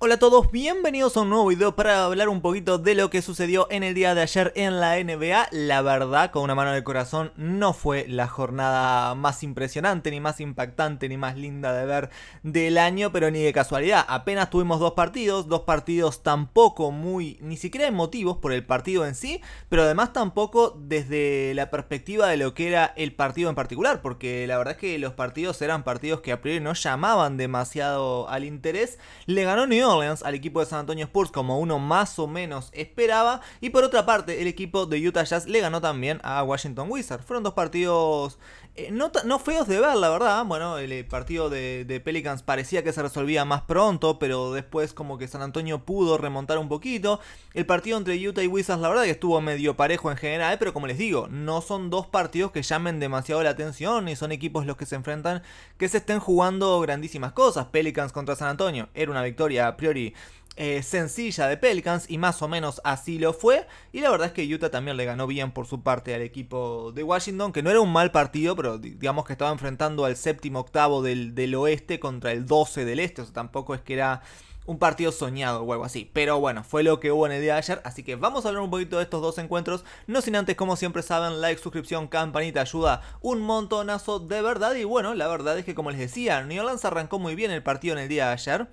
Hola a todos, bienvenidos a un nuevo video para hablar un poquito de lo que sucedió en el día de ayer en la NBA. La verdad, con una mano de corazón, no fue la jornada más impresionante, ni más impactante, ni más linda de ver del año, pero ni de casualidad. Apenas tuvimos dos partidos, dos partidos tampoco muy, ni siquiera emotivos por el partido en sí, pero además tampoco desde la perspectiva de lo que era el partido en particular, porque la verdad es que los partidos eran partidos que a priori no llamaban demasiado al interés. Le ganó New al equipo de San Antonio Spurs como uno más o menos esperaba. Y por otra parte, el equipo de Utah Jazz le ganó también a Washington Wizards. Fueron dos partidos eh, no, feos de ver, la verdad. Bueno, el eh, partido de, de, Pelicans parecía que se resolvía más pronto, pero después como que San Antonio pudo remontar un poquito. El partido entre Utah y Wizards, la verdad que estuvo medio parejo en general, pero como les digo, no son dos partidos que llamen demasiado la atención, ni son equipos los que se enfrentan que se estén jugando grandísimas cosas. Pelicans contra San Antonio era una victoria a priori eh, sencilla de Pelicans y más o menos así lo fue. Y la verdad es que Utah también le ganó bien por su parte al equipo de Washington, que no era un mal partido, pero digamos que estaba enfrentando al séptimo octavo del, del oeste contra el 12 del este, o sea, tampoco es que era un partido soñado o algo así. Pero bueno, fue lo que hubo en el día de ayer. Así que vamos a hablar un poquito de estos dos encuentros. No sin antes, como siempre saben, like, suscripción, campanita, ayuda un montonazo de verdad. Y bueno, la verdad es que como les decía, New Orleans arrancó muy bien el partido en el día de ayer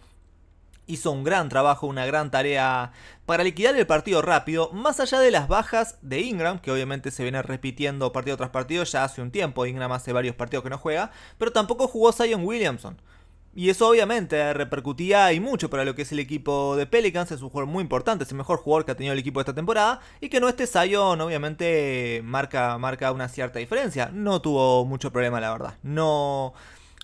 hizo un gran trabajo, una gran tarea para liquidar el partido rápido, más allá de las bajas de Ingram, que obviamente se viene repitiendo partido tras partido ya hace un tiempo, Ingram hace varios partidos que no juega, pero tampoco jugó Zion Williamson. Y eso obviamente repercutía y mucho para lo que es el equipo de Pelicans, es un jugador muy importante, es el mejor jugador que ha tenido el equipo esta temporada, y que no esté Zion obviamente marca, marca una cierta diferencia. No tuvo mucho problema la verdad, no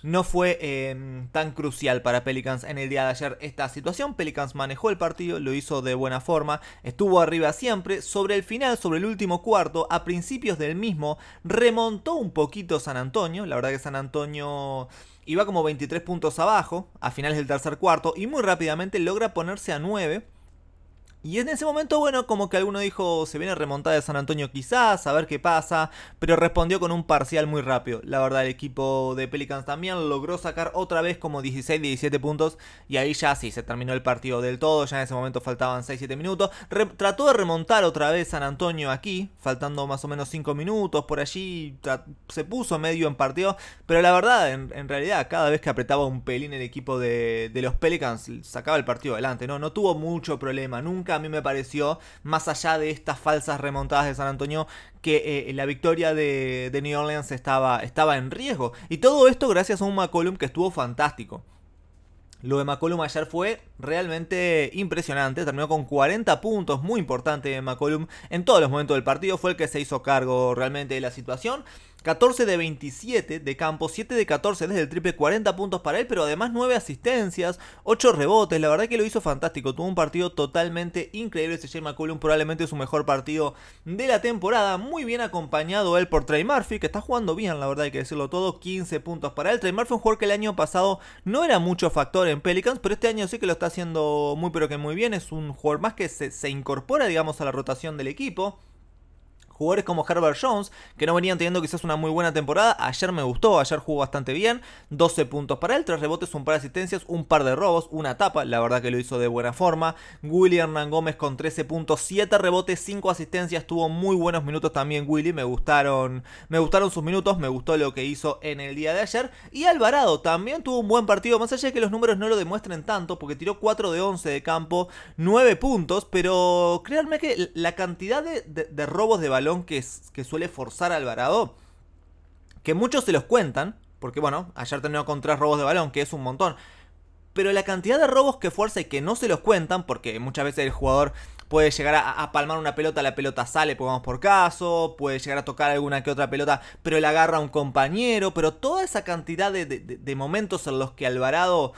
no fue em, tan crucial para Pelicans en el día de ayer esta situación. Pelicans manejó el partido, lo hizo de buena forma, estuvo arriba siempre. Sobre el final, sobre el último cuarto, a principios del mismo, remontó un poquito San Antonio. La verdad que San Antonio iba como 23 puntos abajo a finales del tercer cuarto y muy rápidamente logra ponerse a 9 y en ese momento, bueno, como que alguno dijo, se viene a remontar de San Antonio quizás, a ver qué pasa, pero respondió con un parcial muy rápido. La verdad, el equipo de Pelicans también logró sacar otra vez como 16-17 puntos y ahí ya sí, se terminó el partido del todo, ya en ese momento faltaban 6-7 minutos. trató de remontar otra vez San Antonio aquí, faltando más o menos 5 minutos, por allí se puso medio en partido, pero la verdad, en, realidad, cada vez que apretaba un pelín el equipo de, de los Pelicans, sacaba el partido adelante, ¿no? No tuvo mucho problema, nunca a mí me pareció, más allá de estas falsas remontadas de San Antonio, que eh, la victoria de, New Orleans estaba, estaba en riesgo. Y todo esto gracias a un McCollum que estuvo fantástico. Lo de McCollum ayer fue realmente impresionante. Terminó con 40 puntos, muy importante McCollum en todos los momentos del partido. Fue el que se hizo cargo realmente de la situación. 14 de 27 de campo, 7 de 14 desde el triple, 40 puntos para él, pero además 9 asistencias, 8 rebotes, la verdad que lo hizo fantástico, tuvo un partido totalmente increíble, CJ McCollum probablemente su mejor partido de la temporada, muy bien acompañado él por Trey Murphy, que está jugando bien, la verdad hay que decirlo todo, 15 puntos para él, Trey Murphy un jugador que el año pasado no era mucho factor en Pelicans, pero este año sí que lo está haciendo muy pero que muy bien, es un jugador más que se incorpora digamos a la rotación del equipo, jugadores como Herbert Jones, que no venían teniendo quizás una muy buena temporada, ayer me gustó, ayer jugó bastante bien, 12 puntos para él, 3 rebotes, un par de asistencias, un par de robos, una tapa, la verdad que lo hizo de buena forma, Willy Hernán Gómez con 13 puntos, 7 rebotes, 5 asistencias, tuvo muy buenos minutos también Willy, me gustaron, me gustaron sus minutos, me gustó lo que hizo en el día de ayer, y Alvarado también tuvo un buen partido, más allá de que los números no lo demuestren tanto, porque tiró 4 de 11 de campo, 9 puntos, pero créanme que la cantidad de, robos de balón que, que suele forzar Alvarado, que muchos se los cuentan, porque bueno, ayer terminó con tres robos de balón, que es un montón, pero la cantidad de robos que fuerza y que no se los cuentan, porque muchas veces el jugador puede llegar a, palmar una pelota, la pelota sale, vamos por caso, puede llegar a tocar alguna que otra pelota, pero la agarra a un compañero, pero toda esa cantidad de, de momentos en los que Alvarado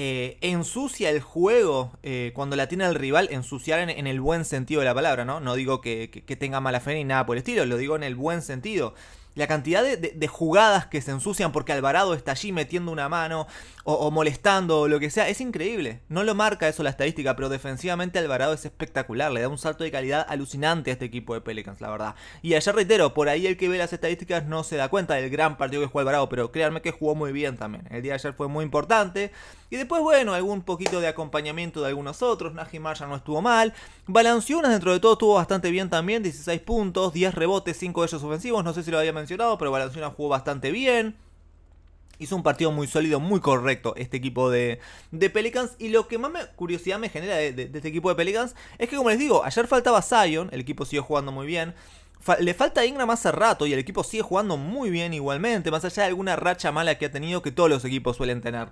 eh, ensucia el juego eh, cuando la tiene el rival, ensuciar en, el buen sentido de la palabra, ¿no? No digo que, que, tenga mala fe ni nada por el estilo, lo digo en el buen sentido la cantidad de, jugadas que se ensucian porque Alvarado está allí metiendo una mano o, molestando o lo que sea, es increíble. No lo marca eso la estadística, pero defensivamente Alvarado es espectacular, le da un salto de calidad alucinante a este equipo de Pelicans, la verdad. Y ayer reitero, por ahí el que ve las estadísticas no se da cuenta del gran partido que jugó Alvarado, pero créanme que jugó muy bien también. El día de ayer fue muy importante. Y después, bueno, algún poquito de acompañamiento de algunos otros. Najimar ya no estuvo mal. Balanciunas dentro de todo estuvo bastante bien también. 16 puntos, 10 rebotes, 5 de ellos ofensivos. No sé si lo había mencionado pero Valenciana jugó bastante bien. Hizo un partido muy sólido, muy correcto este equipo de, Pelicans. Y lo que más curiosidad me genera de, este equipo de Pelicans es que, como les digo, ayer faltaba Zion, el equipo siguió jugando muy bien. le falta Ingram hace rato y el equipo sigue jugando muy bien igualmente, más allá de alguna racha mala que ha tenido que todos los equipos suelen tener.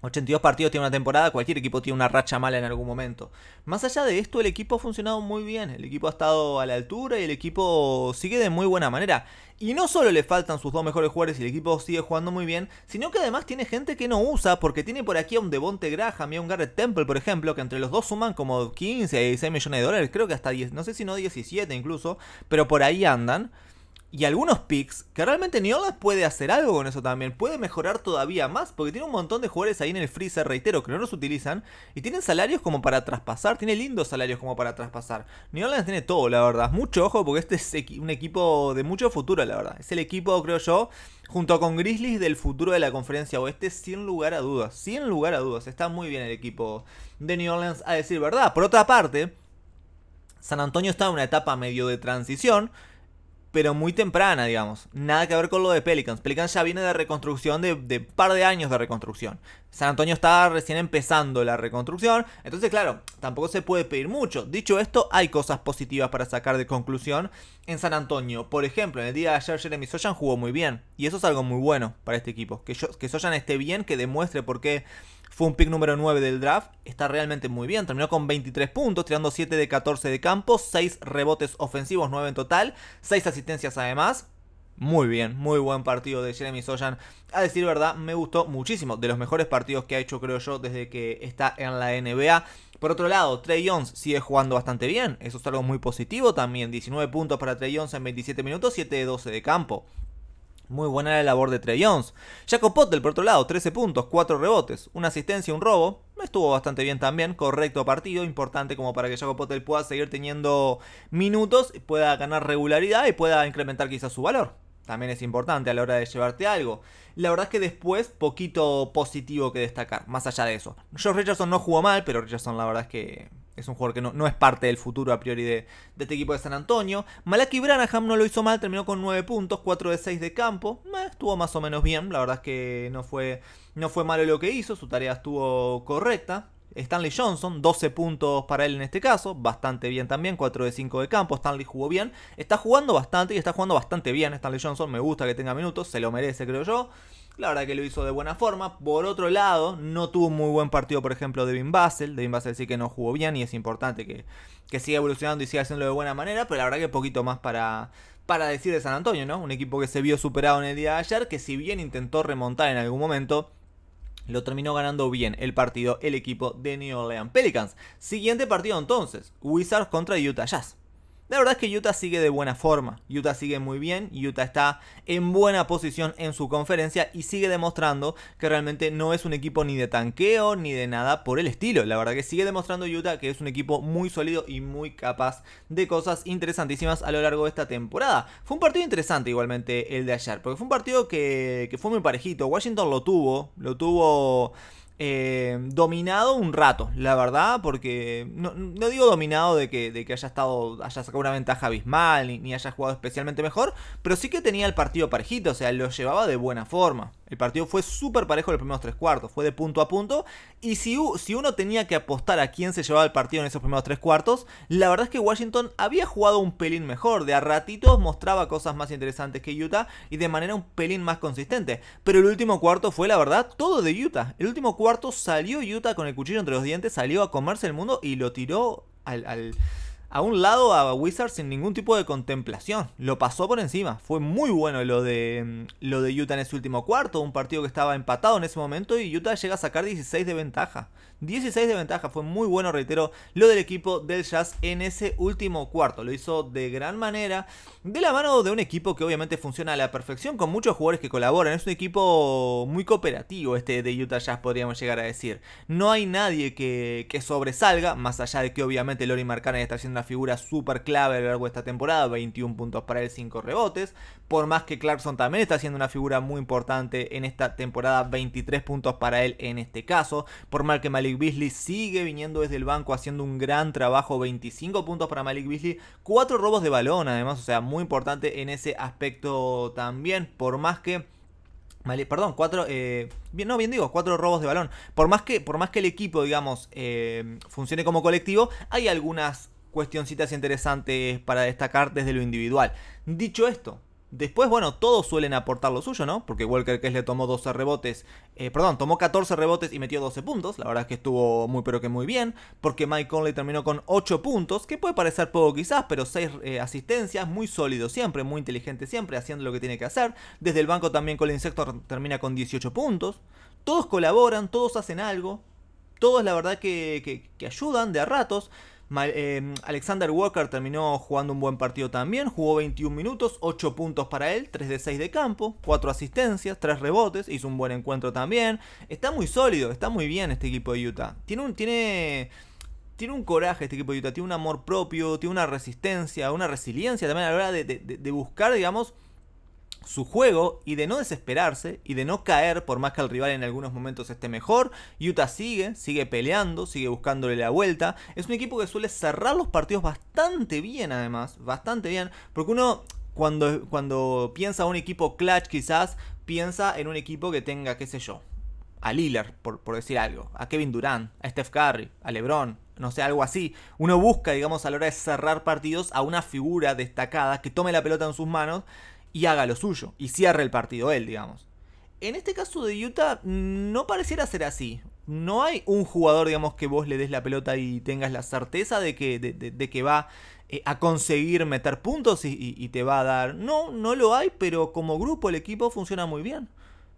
82 partidos tiene una temporada, cualquier equipo tiene una racha mala en algún momento. Más allá de esto, el equipo ha funcionado muy bien, el equipo ha estado a la altura y el equipo sigue de muy buena manera. Y no solo le faltan sus dos mejores jugadores y el equipo sigue jugando muy bien, sino que además tiene gente que no usa, porque tiene por aquí a un Devonte Graham y a un Garrett Temple, por ejemplo, que entre los dos suman como 15 16 millones de dólares, creo que hasta 10, no sé si no 17 incluso, pero por ahí andan y algunos picks que realmente New Orleans puede hacer algo con eso también. Puede mejorar todavía más porque tiene un montón de jugadores ahí en el freezer, reitero, que no los utilizan. Y tienen salarios como para traspasar. Tiene lindos salarios como para traspasar. New Orleans tiene todo, la verdad. Mucho ojo porque este es un equipo de mucho futuro, la verdad. Es el equipo, creo yo, junto con Grizzlies del futuro de la conferencia oeste, sin lugar a dudas. Sin lugar a dudas. Está muy bien el equipo de New Orleans, a decir verdad. Por otra parte, San Antonio está en una etapa medio de transición pero muy temprana, digamos. Nada que ver con lo de Pelicans. Pelicans ya viene de reconstrucción de, par de años de reconstrucción. San Antonio está recién empezando la reconstrucción. Entonces, claro, tampoco se puede pedir mucho. Dicho esto, hay cosas positivas para sacar de conclusión en San Antonio. Por ejemplo, en el día de ayer Jeremy Soyan jugó muy bien. Y eso es algo muy bueno para este equipo. Que, yo, que Soyan esté bien, que demuestre por qué fue un pick número 9 del draft, está realmente muy bien, terminó con 23 puntos, tirando 7 de 14 de campo, 6 rebotes ofensivos, 9 en total, 6 asistencias además. Muy bien, muy buen partido de Jeremy Soyan. A decir verdad, me gustó muchísimo. De los mejores partidos que ha hecho, creo yo, desde que está en la NBA. Por otro lado, Trey Jones sigue jugando bastante bien. Eso es algo muy positivo también. 19 puntos para Trey Jones en 27 minutos, 7 de 12 de campo. Muy buena la labor de Trey Jones. Jacob por otro lado, 13 puntos, 4 rebotes, una asistencia, un robo. Estuvo bastante bien también, correcto partido, importante como para que Jacob pueda seguir teniendo minutos, pueda ganar regularidad y pueda incrementar quizás su valor. También es importante a la hora de llevarte algo. La verdad es que después, poquito positivo que destacar, más allá de eso. Yo Richardson no jugó mal, pero Richardson la verdad es que es un jugador que no, no es parte del futuro a priori de, este equipo de San Antonio. Malaki Branham no lo hizo mal, terminó con 9 puntos, 4 de 6 de campo. Eh, estuvo más o menos bien, la verdad es que no fue, no fue malo lo que hizo, su tarea estuvo correcta. Stanley Johnson, 12 puntos para él en este caso, bastante bien también, 4 de 5 de campo, Stanley jugó bien, está jugando bastante y está jugando bastante bien Stanley Johnson, me gusta que tenga minutos, se lo merece creo yo. La verdad que lo hizo de buena forma. Por otro lado, no tuvo un muy buen partido, por ejemplo, Devin Basel. Devin Basel sí que no jugó bien y es importante que, siga evolucionando y siga haciéndolo de buena manera. Pero la verdad que poquito más para, para decir de San Antonio, ¿no? Un equipo que se vio superado en el día de ayer, que si bien intentó remontar en algún momento, lo terminó ganando bien el partido el equipo de New Orleans Pelicans. Siguiente partido entonces, Wizards contra Utah Jazz. La verdad es que Utah sigue de buena forma, Utah sigue muy bien, Utah está en buena posición en su conferencia y sigue demostrando que realmente no es un equipo ni de tanqueo ni de nada por el estilo. La verdad que sigue demostrando Utah que es un equipo muy sólido y muy capaz de cosas interesantísimas a lo largo de esta temporada. Fue un partido interesante igualmente el de ayer, porque fue un partido que, que fue muy parejito. Washington lo tuvo, lo tuvo... Eh, dominado un rato, la verdad, porque no, digo dominado de que, de que, haya estado, haya sacado una ventaja abismal, ni, ni haya jugado especialmente mejor, pero sí que tenía el partido parejito, o sea, lo llevaba de buena forma. El partido fue súper parejo los primeros tres cuartos, fue de punto a punto. Y si, si uno tenía que apostar a quién se llevaba el partido en esos primeros tres cuartos, la verdad es que Washington había jugado un pelín mejor. De a ratitos mostraba cosas más interesantes que Utah y de manera un pelín más consistente. Pero el último cuarto fue, la verdad, todo de Utah. El último cuarto salió Utah con el cuchillo entre los dientes, salió a comerse el mundo y lo tiró al a un lado a Wizard sin ningún tipo de contemplación. Lo pasó por encima. Fue muy bueno lo de, mm, lo de Utah en ese último cuarto. Un partido que estaba empatado en ese momento y Utah llega a sacar 16 de ventaja. 16 de ventaja, fue muy bueno, reitero, lo del equipo del Jazz en ese último cuarto. Lo hizo de gran manera, de la mano de un equipo que obviamente funciona a la perfección, con muchos jugadores que colaboran. Es un equipo muy cooperativo este de Utah Jazz, podríamos llegar a decir. No hay nadie que, sobresalga, más allá de que obviamente Lori Marcana está siendo una figura súper clave a lo largo de esta temporada, 21 puntos para él, 5 rebotes. Por más que Clarkson también está haciendo una figura muy importante en esta temporada, 23 puntos para él en este caso. Por más que Malik Malik Beasley sigue viniendo desde el banco haciendo un gran trabajo. 25 puntos para Malik Beasley. 4 robos de balón además. O sea, muy importante en ese aspecto también. Por más que... Perdón, cuatro. Eh, no, bien digo, cuatro robos de balón. Por más que, por más que el equipo, digamos, eh, funcione como colectivo, hay algunas cuestioncitas interesantes para destacar desde lo individual. Dicho esto, Después, bueno, todos suelen aportar lo suyo, ¿no? Porque Walker Kessler tomó 12 rebotes, eh, perdón, tomó 14 rebotes y metió 12 puntos. La verdad es que estuvo muy pero que muy bien. Porque Mike Conley terminó con 8 puntos, que puede parecer poco quizás, pero 6 eh, asistencias, muy sólido siempre, muy inteligente siempre, haciendo lo que tiene que hacer. Desde el banco también Colin Sector termina con 18 puntos. Todos colaboran, todos hacen algo. Todos la verdad que, que ayudan de a ratos. Em, Alexander Walker terminó jugando un buen partido también, jugó 21 minutos, 8 puntos para él, 3 de 6 de campo, 4 asistencias, 3 rebotes, hizo un buen encuentro también. Está muy sólido, está muy bien este equipo de Utah. Tiene un, tiene, tiene un coraje este equipo de Utah, tiene un amor propio, tiene una resistencia, una resiliencia también a la hora de, de buscar, digamos, su juego y de no desesperarse y de no caer por más que el rival en algunos momentos esté mejor. Utah sigue, sigue peleando, sigue buscándole la vuelta. Es un equipo que suele cerrar los partidos bastante bien además, bastante bien, porque uno cuando, cuando piensa un equipo clutch quizás piensa en un equipo que tenga, qué sé yo, a Lillard, por, por decir algo, a Kevin Durant, a Steph Curry, a LeBron, no sé, algo así. Uno busca, digamos, a la hora de cerrar partidos a una figura destacada que tome la pelota en sus manos y haga lo suyo y cierre el partido él, digamos. En este caso de Utah no pareciera ser así. No hay un jugador, digamos, que vos le des la pelota y tengas la certeza de que, de, que va eh, a conseguir meter puntos y, te va a dar. No, no lo hay, pero como grupo el equipo funciona muy bien.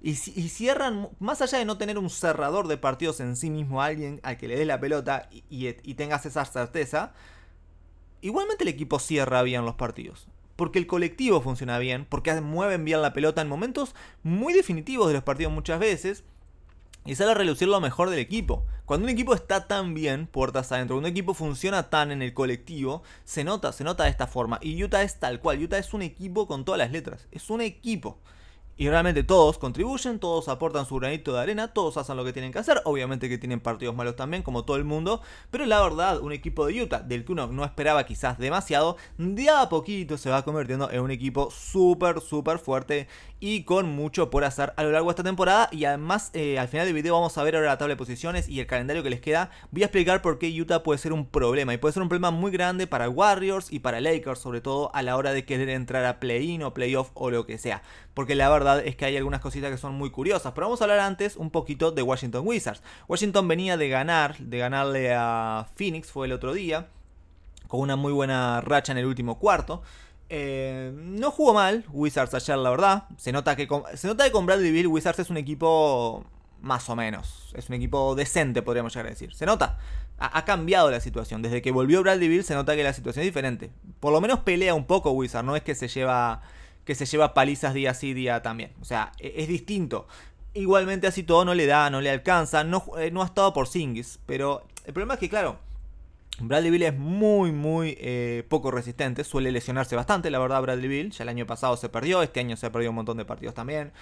Y, y, cierran, más allá de no tener un cerrador de partidos en sí mismo, alguien al que le des la pelota y tengas esa certeza, igualmente el equipo cierra bien los partidos porque el colectivo funciona bien, porque mueven bien la pelota en momentos muy definitivos de los partidos muchas veces. Y sale a relucir lo mejor del equipo. Cuando un equipo está tan bien, puertas adentro, un equipo funciona tan en el colectivo, se nota, se nota de esta forma. Y Utah es tal cual, Utah es un equipo con todas las letras, es un equipo. Y realmente todos contribuyen, todos aportan su granito de arena, todos hacen lo que tienen que hacer. Obviamente que tienen partidos malos también, como todo el mundo. Pero la verdad, un equipo de Utah, del que uno no esperaba quizás demasiado, de a poquito se va convirtiendo en un equipo súper, súper fuerte y con mucho por hacer a lo largo de esta temporada. Y además, eh, al final del video vamos a ver ahora la tabla de posiciones y el calendario que les queda. Voy a explicar por qué Utah puede ser un problema. Y puede ser un problema muy grande para Warriors y para Lakers, sobre todo a la hora de querer entrar a play-in o playoff o lo que sea. Porque la verdad es que hay algunas cositas que son muy curiosas. Pero vamos a hablar antes un poquito de Washington Wizards. Washington venía de ganar, de ganarle a Phoenix, fue el otro día, con una muy buena racha en el último cuarto. Eh, no jugó mal Wizards ayer, la verdad. Se nota que con, se nota Bradley Wizards es un equipo más o menos. Es un equipo decente, podríamos llegar a decir. Se nota. Ha, cambiado la situación. Desde que volvió Bradley Bill se nota que la situación es diferente. Por lo menos pelea un poco Wizards, No es que se lleva que se lleva palizas día sí, día también. O sea, e-, es, distinto. Igualmente así todo no le da, no le alcanza, no, eh, no ha estado por Singis, pero el problema es que, claro, Bradley Bill es muy, muy eh, poco resistente. Suele lesionarse bastante, la verdad, Bradley Bill. Ya el año pasado se perdió, este año se ha perdido un montón de partidos también.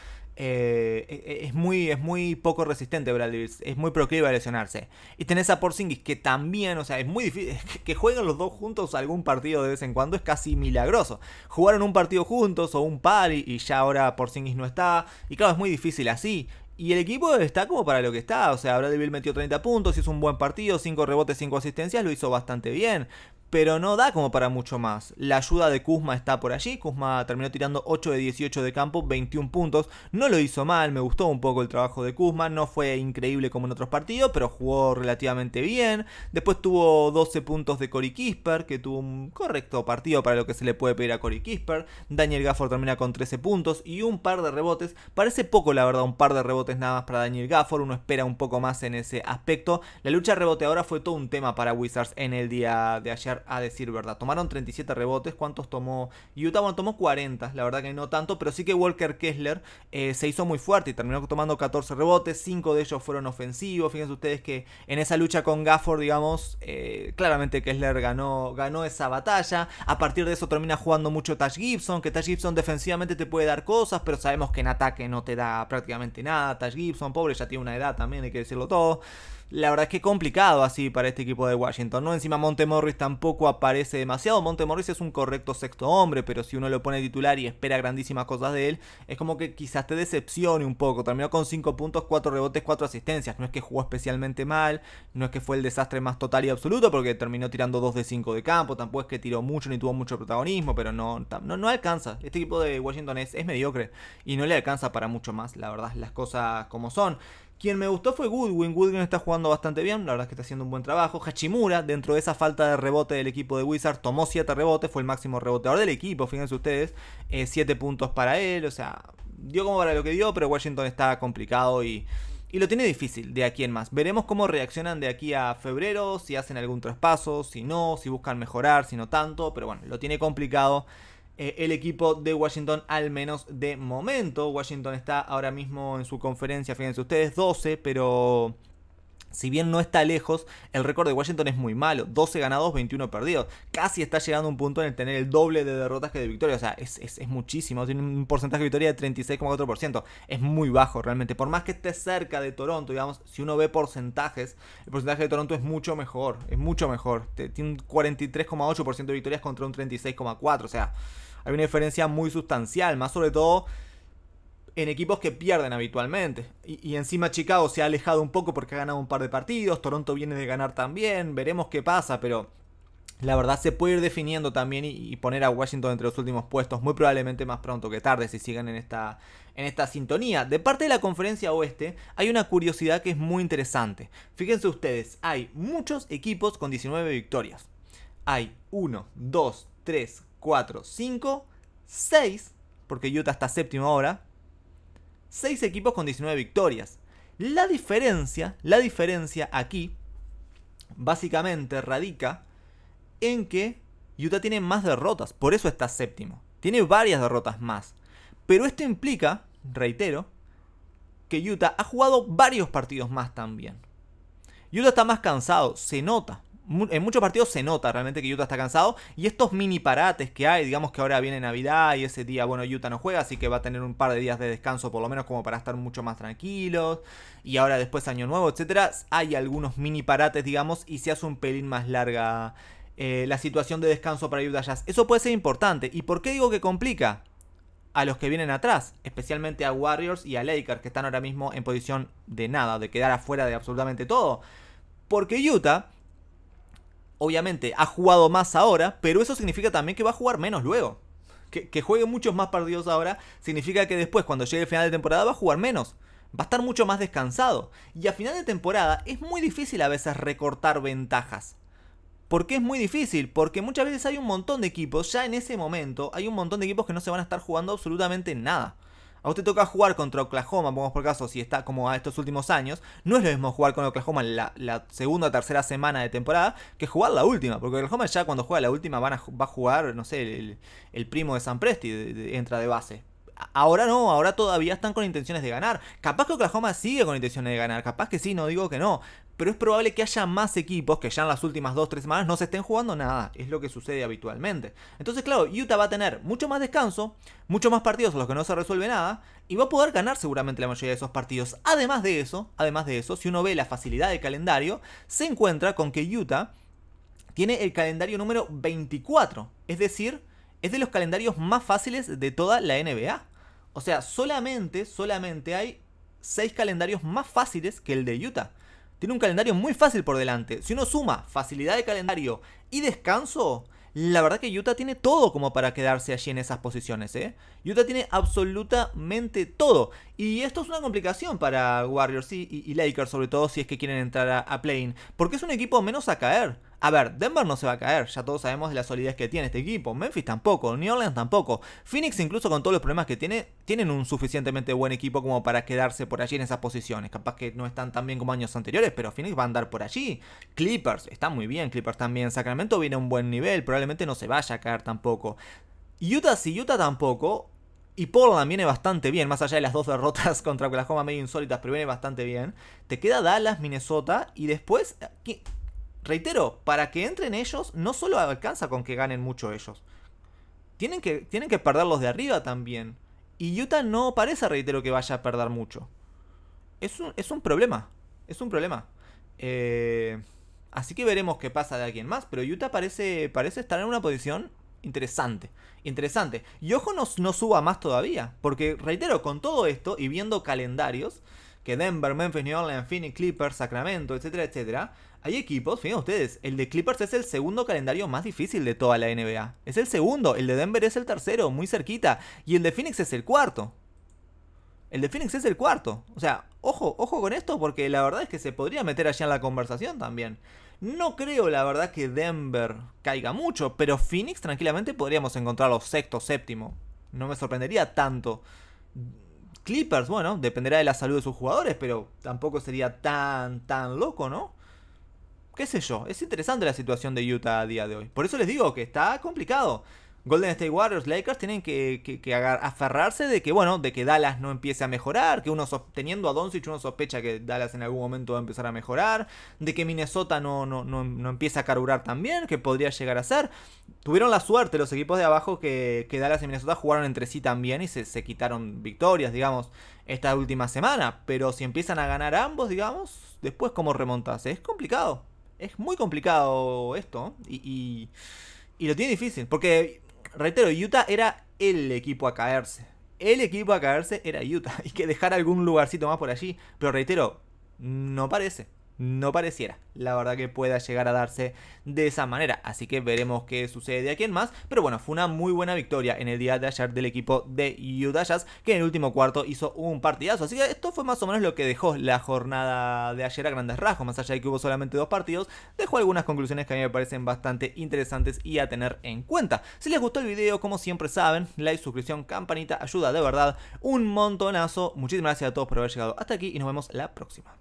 Eh, e, e, es, muy, es muy poco resistente Bradley es muy proclive a lesionarse. Y tenés a Porzingis que también, o sea, es muy difícil, que jueguen los dos juntos algún partido de vez en cuando es casi milagroso. Jugaron un partido juntos o un par y, ya ahora Porzingis no está, y claro, es muy difícil así. Y el equipo está como para lo que está. O sea, Bradley metió 30 puntos, hizo un buen partido, 5 rebotes, 5 asistencias, lo hizo bastante bien pero no da como para mucho más. La ayuda de Kuzma está por allí, Kuzma terminó tirando 8 de 18 de campo, 21 puntos, no lo hizo mal, me gustó un poco el trabajo de Kuzma, no fue increíble como en otros partidos, pero jugó relativamente bien. Después tuvo 12 puntos de Cory Kisper, que tuvo un correcto partido para lo que se le puede pedir a Cory Kisper. Daniel Gafford termina con 13 puntos y un par de rebotes. Parece poco, la verdad, un par de rebotes nada más para Daniel Gafford, uno espera un poco más en ese aspecto. La lucha reboteadora fue todo un tema para Wizards en el día de ayer a decir verdad. Tomaron 37 rebotes, ¿cuántos tomó Utah? Bueno, tomó 40, la verdad que no tanto, pero sí que Walker Kessler eh, se hizo muy fuerte y terminó tomando 14 rebotes, 5 de ellos fueron ofensivos. Fíjense ustedes que en esa lucha con Gafford, digamos, eh, claramente Kessler ganó, ganó esa batalla. A partir de eso termina jugando mucho Tash Gibson, que Tash Gibson defensivamente te puede dar cosas, pero sabemos que en ataque no te da prácticamente nada. Tash Gibson, pobre, ya tiene una edad también, hay que decirlo todo la verdad es que complicado así para este equipo de Washington, ¿no? Encima Monte Morris tampoco aparece demasiado. Monte Morris es un correcto sexto hombre, pero si uno lo pone titular y espera grandísimas cosas de él, es como que quizás te decepcione un poco. Terminó con 5 puntos, 4 rebotes, 4 asistencias. No es que jugó especialmente mal, no es que fue el desastre más total y absoluto, porque terminó tirando 2 de 5 de campo. Tampoco es que tiró mucho ni tuvo mucho protagonismo, pero no, no, no alcanza. Este equipo de Washington es, es mediocre y no le alcanza para mucho más, la verdad, las cosas como son. Quien me gustó fue Goodwin. Goodwin está jugando bastante bien, la verdad es que está haciendo un buen trabajo. Hachimura, dentro de esa falta de rebote del equipo de Wizard, tomó 7 rebotes, fue el máximo reboteador del equipo, fíjense ustedes. 7 eh, puntos para él, o sea, dio como para lo que dio, pero Washington está complicado y, y lo tiene difícil de aquí en más. Veremos cómo reaccionan de aquí a febrero, si hacen algún traspaso, si no, si buscan mejorar, si no tanto, pero bueno, lo tiene complicado eh, el equipo de Washington, al menos de momento. Washington está ahora mismo en su conferencia, fíjense ustedes, 12, pero si bien no está lejos, el récord de Washington es muy malo. 12 ganados, 21 perdidos. Casi está llegando a un punto en el tener el doble de derrotas que de victorias. O sea, es, es, muchísimo. Tiene un porcentaje de victoria de 36,4%. Es muy bajo realmente. Por más que esté cerca de Toronto, digamos, si uno ve porcentajes, el porcentaje de Toronto es mucho mejor. Es mucho mejor. Tiene un 43,8% de victorias contra un 36,4%. O sea... Hay una diferencia muy sustancial, más sobre todo en equipos que pierden habitualmente. Y, encima Chicago se ha alejado un poco porque ha ganado un par de partidos, Toronto viene de ganar también, veremos qué pasa, pero la verdad se puede ir definiendo también y, poner a Washington entre los últimos puestos, muy probablemente más pronto que tarde si siguen en esta, en esta sintonía. De parte de la conferencia oeste hay una curiosidad que es muy interesante. Fíjense ustedes, hay muchos equipos con 19 victorias. Hay 1, 2, 3, 4, 5, 6, porque Utah está séptimo ahora. 6 equipos con 19 victorias. La diferencia, la diferencia aquí, básicamente radica en que Utah tiene más derrotas, por eso está séptimo. Tiene varias derrotas más. Pero esto implica, reitero, que Utah ha jugado varios partidos más también. Utah está más cansado, se nota en muchos partidos se nota realmente que Utah está cansado. Y estos mini parates que hay, digamos que ahora viene Navidad y ese día, bueno, Utah no juega, así que va a tener un par de días de descanso por lo menos como para estar mucho más tranquilos. Y ahora después Año Nuevo, etcétera, hay algunos mini parates, digamos, y se hace un pelín más larga eh, la situación de descanso para Utah Jazz. Eso puede ser importante. ¿Y por qué digo que complica? a los que vienen atrás, especialmente a Warriors y a Lakers, que están ahora mismo en posición de nada, de quedar afuera de absolutamente todo. Porque Utah obviamente ha jugado más ahora, pero eso significa también que va a jugar menos luego. Que, juegue muchos más partidos ahora significa que después, cuando llegue el final de temporada, va a jugar menos. Va a estar mucho más descansado. Y a final de temporada es muy difícil a veces recortar ventajas. ¿Por qué es muy difícil? Porque muchas veces hay un montón de equipos, ya en ese momento, hay un montón de equipos que no se van a estar jugando absolutamente nada a usted toca jugar contra Oklahoma, pongamos por caso, si está como a estos últimos años, no es lo mismo jugar con Oklahoma la, la segunda o tercera semana de temporada que jugar la última, porque Oklahoma ya cuando juega la última van va a jugar, no sé, el, primo de San Presti entra de base ahora no, ahora todavía están con intenciones de ganar. Capaz que Oklahoma sigue con intenciones de ganar, capaz que sí, no digo que no. Pero es probable que haya más equipos que ya en las últimas 2-3 semanas no se estén jugando nada. Es lo que sucede habitualmente. Entonces, claro, Utah va a tener mucho más descanso, mucho más partidos en los que no se resuelve nada, y va a poder ganar seguramente la mayoría de esos partidos. Además de eso, además de eso, si uno ve la facilidad del calendario, se encuentra con que Utah tiene el calendario número 24. Es decir, es de los calendarios más fáciles de toda la NBA. O sea, solamente, solamente hay seis calendarios más fáciles que el de Utah. Tiene un calendario muy fácil por delante. Si uno suma facilidad de calendario y descanso, la verdad que Utah tiene todo como para quedarse allí en esas posiciones. ¿eh? Utah tiene absolutamente todo. Y esto es una complicación para Warriors y, Lakers, sobre todo si es que quieren entrar a, a play-in. Porque es un equipo menos a caer. A ver, Denver no se va a caer, ya todos sabemos de la solidez que tiene este equipo. Memphis tampoco, New Orleans tampoco. Phoenix incluso con todos los problemas que tiene, tienen un suficientemente buen equipo como para quedarse por allí en esas posiciones. Capaz que no están tan bien como años anteriores, pero Phoenix va a andar por allí. Clippers, está muy bien, Clippers también. Sacramento viene a un buen nivel, probablemente no se vaya a caer tampoco. Utah sí, Utah tampoco. Y Portland viene bastante bien, más allá de las dos derrotas contra Oklahoma medio insólitas, pero viene bastante bien. Te queda Dallas, Minnesota y después... Eh, reitero, para que entren ellos, no solo alcanza con que ganen mucho ellos. Tienen que, tienen que perder los de arriba también. Y Utah no parece, reitero, que vaya a perder mucho. Es un, es un problema. Es un problema. Eh, así que veremos qué pasa de alguien más. Pero Utah parece, parece estar en una posición interesante. Interesante. Y ojo no, no suba más todavía. Porque, reitero, con todo esto y viendo calendarios, que Denver, Memphis, New Orleans, Phoenix, Clippers, Sacramento, etcétera, etcétera, hay equipos, fíjense ustedes, el de Clippers es el segundo calendario más difícil de toda la NBA. Es el segundo, el de Denver es el tercero, muy cerquita, y el de Phoenix es el cuarto. El de Phoenix es el cuarto. O sea, ojo, ojo con esto porque la verdad es que se podría meter allá en la conversación también. No creo, la verdad, que Denver caiga mucho, pero Phoenix tranquilamente podríamos encontrarlo sexto, séptimo. No me sorprendería tanto. Clippers, bueno, dependerá de la salud de sus jugadores, pero tampoco sería tan, tan loco, ¿no? qué sé yo, es interesante la situación de Utah a día de hoy. Por eso les digo que está complicado. Golden State Warriors, Lakers tienen que, aferrarse de que, bueno, de que Dallas no empiece a mejorar, que uno teniendo a Doncic uno sospecha que Dallas en algún momento va a empezar a mejorar, de que Minnesota no, no, empieza a carburar también, que podría llegar a ser. Tuvieron la suerte los equipos de abajo que, Dallas y Minnesota jugaron entre sí también y se, se quitaron victorias, digamos, esta última semana, pero si empiezan a ganar ambos, digamos, después cómo remontarse es complicado es muy complicado esto y, lo tiene difícil. Porque, reitero, Utah era el equipo a caerse. El equipo a caerse era Utah. Y que dejar algún lugarcito más por allí. Pero reitero, no parece no pareciera, la verdad que pueda llegar a darse de esa manera. Así que veremos qué sucede de aquí en más. Pero bueno, fue una muy buena victoria en el día de ayer del equipo de Utah que en el último cuarto hizo un partidazo. Así que esto fue más o menos lo que dejó la jornada de ayer a grandes rasgos. Más allá de que hubo solamente dos partidos, dejó algunas conclusiones que a mí me parecen bastante interesantes y a tener en cuenta. Si les gustó el video, como siempre saben, like, suscripción, campanita, ayuda de verdad un montonazo. Muchísimas gracias a todos por haber llegado hasta aquí y nos vemos la próxima.